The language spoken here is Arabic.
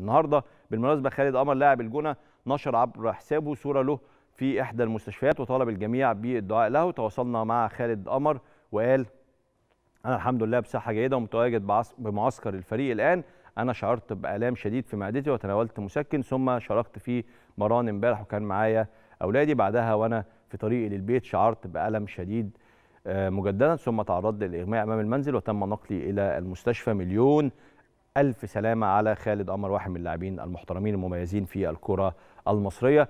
النهارده بالمناسبه خالد قمر لاعب الجونه نشر عبر حسابه صوره له في احدى المستشفيات وطالب الجميع بالدعاء له تواصلنا مع خالد قمر وقال انا الحمد لله بصحه جيده ومتواجد بمعسكر الفريق الان انا شعرت بالام شديد في معدتي وتناولت مسكن ثم شاركت في مران امبارح وكان معايا اولادي بعدها وانا في طريقي للبيت شعرت بالم شديد آه، مجددا ثم تعرضت للاغماء امام المنزل وتم نقلي الى المستشفى مليون ألف سلامة على خالد أمر واحد من اللاعبين المحترمين المميزين في الكرة المصرية